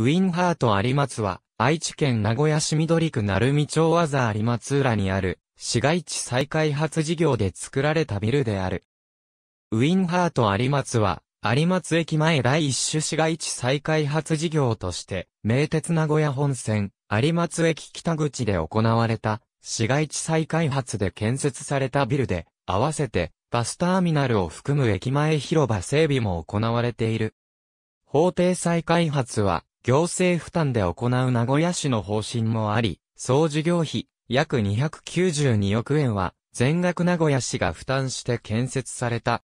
ウィンハート有松は、愛知県名古屋市緑区鳴海町和座有松浦にある、市街地再開発事業で作られたビルである。ウィンハート有松は、有松駅前第一種市街地再開発事業として、名鉄名古屋本線、有松駅北口で行われた、市街地再開発で建設されたビルで、合わせて、バスターミナルを含む駅前広場整備も行われている。法定再開発は、行政負担で行う名古屋市の方針もあり、総事業費約292億円は全額名古屋市が負担して建設された。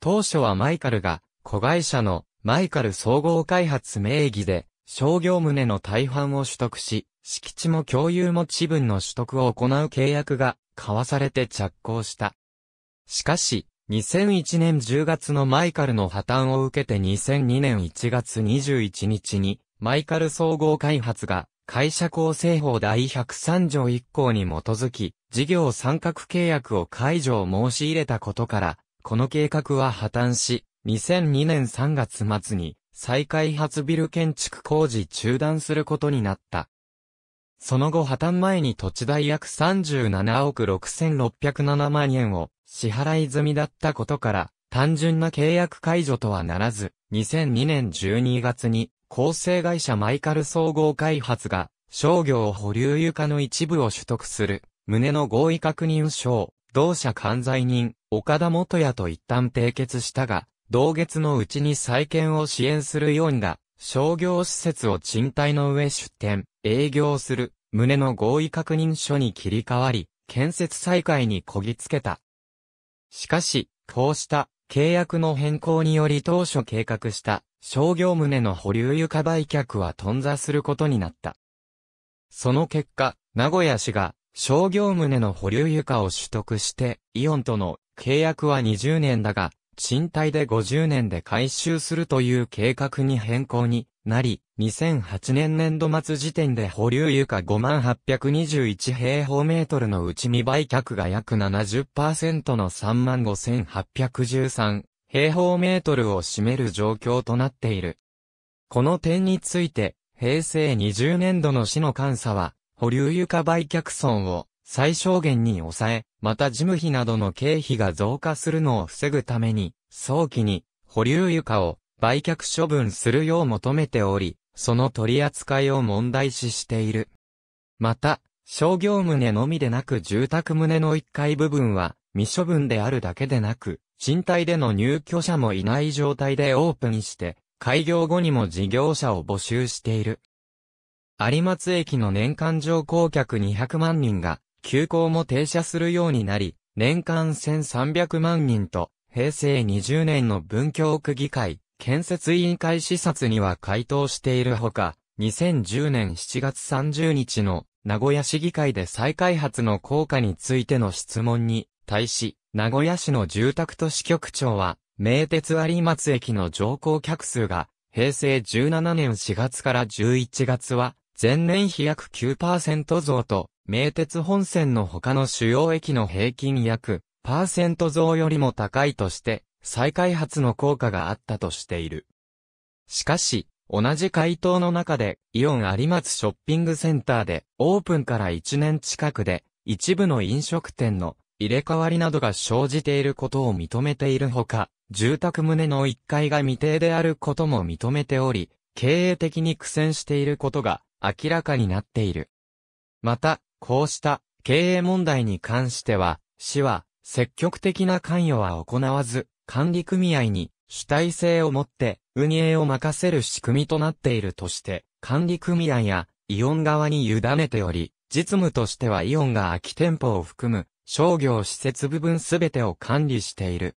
当初はマイカルが子会社のマイカル総合開発名義で商業棟の大半を取得し、敷地も共有も地分の取得を行う契約が交わされて着工した。しかし、2001年10月のマイカルの破綻を受けて2002年1月21日に、マイカル総合開発が、会社構成法第103条1項に基づき、事業参画契約を解除を申し入れたことから、この計画は破綻し、2002年3月末に、再開発ビル建築工事中断することになった。その後破綻前に土地代約37億6607万円を支払い済みだったことから、単純な契約解除とはならず、2002年12月に、構成会社マイカル総合開発が、商業保留床の一部を取得する、旨の合意確認書を、同社管財人、岡田元也と一旦締結したが、同月のうちに再建を支援するようだ、商業施設を賃貸の上出店、営業する、旨の合意確認書に切り替わり、建設再開にこぎつけた。しかし、こうした契約の変更により当初計画した商業棟の保留床売却は頓挫することになった。その結果、名古屋市が商業棟の保留床を取得して、イオンとの契約は20年だが、賃貸で50年で回収するという計画に変更になり、2008年年度末時点で保留床5821平方メートルのうち未売却が約70%の35813平方メートルを占める状況となっている。この点について、平成20年度の市の監査は、保留床売却損を最小限に抑え、また事務費などの経費が増加するのを防ぐために、早期に保留床を売却処分するよう求めており、その取り扱いを問題視している。また、商業棟のみでなく住宅棟の1階部分は未処分であるだけでなく、賃貸での入居者もいない状態でオープンして、開業後にも事業者を募集している。有松駅の年間乗降客200万人が、急行も停車するようになり、年間1300万人と、平成20年の文京区議会、建設委員会視察には回答しているほか、2010年7月30日の名古屋市議会で再開発の効果についての質問に対し、名古屋市の住宅都市局長は、名鉄有松駅の乗降客数が、平成17年4月から11月は、前年比約9%増と、名鉄本線の他の主要駅の平均約、パーセント増よりも高いとして、再開発の効果があったとしている。しかし、同じ回答の中で、イオン有松ショッピングセンターで、オープンから1年近くで、一部の飲食店の入れ替わりなどが生じていることを認めているほか、住宅棟の1階が未定であることも認めており、経営的に苦戦していることが明らかになっている。また、こうした経営問題に関しては、市は積極的な関与は行わず、管理組合に主体性を持って運営を任せる仕組みとなっているとして、管理組合やイオン側に委ねており、実務としてはイオンが空き店舗を含む商業施設部分すべてを管理している。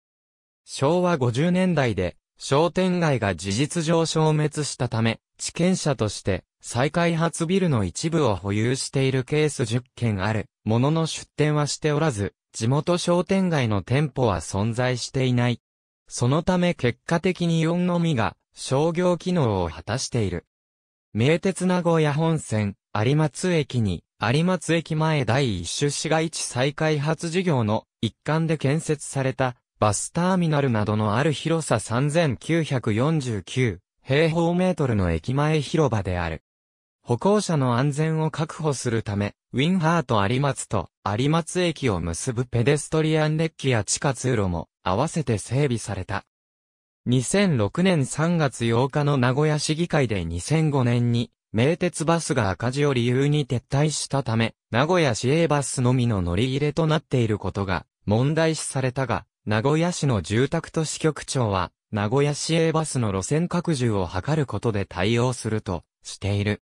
昭和50年代で商店街が事実上消滅したため、地権者として再開発ビルの一部を保有しているケース10件あるものの出店はしておらず、地元商店街の店舗は存在していない。そのため結果的に4のみが商業機能を果たしている。名鉄名古屋本線、有松駅に、有松駅前第一種市街地再開発事業の一環で建設されたバスターミナルなどのある広さ3949平方メートルの駅前広場である。歩行者の安全を確保するため、ウィンハート有松と有松駅を結ぶペデストリアンデッキや地下通路も合わせて整備された。2006年3月8日の名古屋市議会で2005年に名鉄バスが赤字を理由に撤退したため、名古屋市営バスのみの乗り入れとなっていることが問題視されたが、名古屋市の住宅都市局長は、名古屋市営バスの路線拡充を図ることで対応するとしている。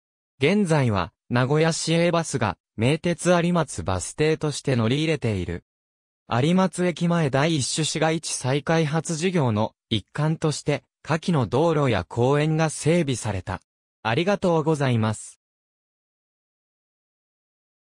現在は、名古屋市営バスが、名鉄有松バス停として乗り入れている。有松駅前第一種市街地再開発事業の一環として、下記の道路や公園が整備された。ありがとうございます。